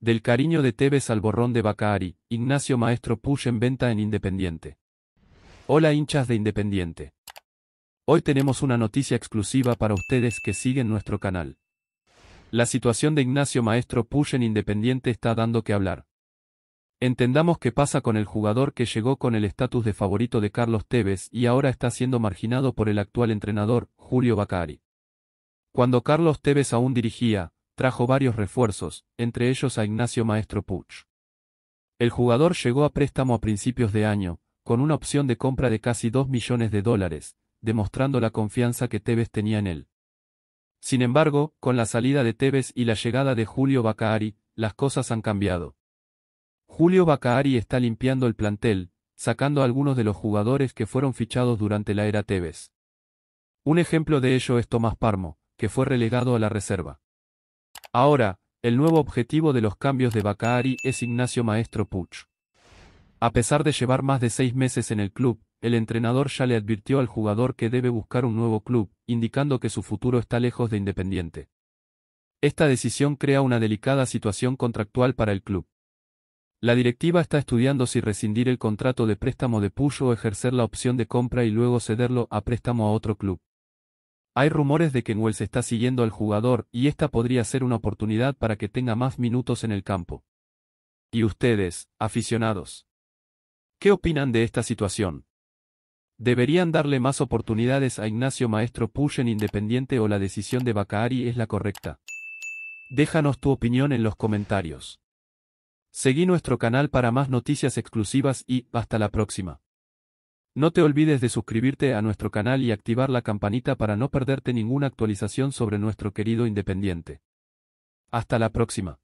Del cariño de Tevez al borrón de Bacari, Ignacio Maestro Push en venta en Independiente. Hola hinchas de Independiente. Hoy tenemos una noticia exclusiva para ustedes que siguen nuestro canal. La situación de Ignacio Maestro Push en Independiente está dando que hablar. Entendamos qué pasa con el jugador que llegó con el estatus de favorito de Carlos Tevez y ahora está siendo marginado por el actual entrenador, Julio Bacari. Cuando Carlos Tevez aún dirigía, trajo varios refuerzos, entre ellos a Ignacio Maestro Puch. El jugador llegó a préstamo a principios de año, con una opción de compra de casi 2 millones de dólares, demostrando la confianza que Tevez tenía en él. Sin embargo, con la salida de Tevez y la llegada de Julio Bacaari, las cosas han cambiado. Julio Bacaari está limpiando el plantel, sacando a algunos de los jugadores que fueron fichados durante la era Tevez. Un ejemplo de ello es Tomás Parmo, que fue relegado a la reserva. Ahora, el nuevo objetivo de los cambios de Bacari es Ignacio Maestro Puch. A pesar de llevar más de seis meses en el club, el entrenador ya le advirtió al jugador que debe buscar un nuevo club, indicando que su futuro está lejos de Independiente. Esta decisión crea una delicada situación contractual para el club. La directiva está estudiando si rescindir el contrato de préstamo de Puch o ejercer la opción de compra y luego cederlo a préstamo a otro club. Hay rumores de que Wells está siguiendo al jugador y esta podría ser una oportunidad para que tenga más minutos en el campo. ¿Y ustedes, aficionados? ¿Qué opinan de esta situación? ¿Deberían darle más oportunidades a Ignacio Maestro Push en Independiente o la decisión de Bacari es la correcta? Déjanos tu opinión en los comentarios. Seguí nuestro canal para más noticias exclusivas y, hasta la próxima. No te olvides de suscribirte a nuestro canal y activar la campanita para no perderte ninguna actualización sobre nuestro querido Independiente. Hasta la próxima.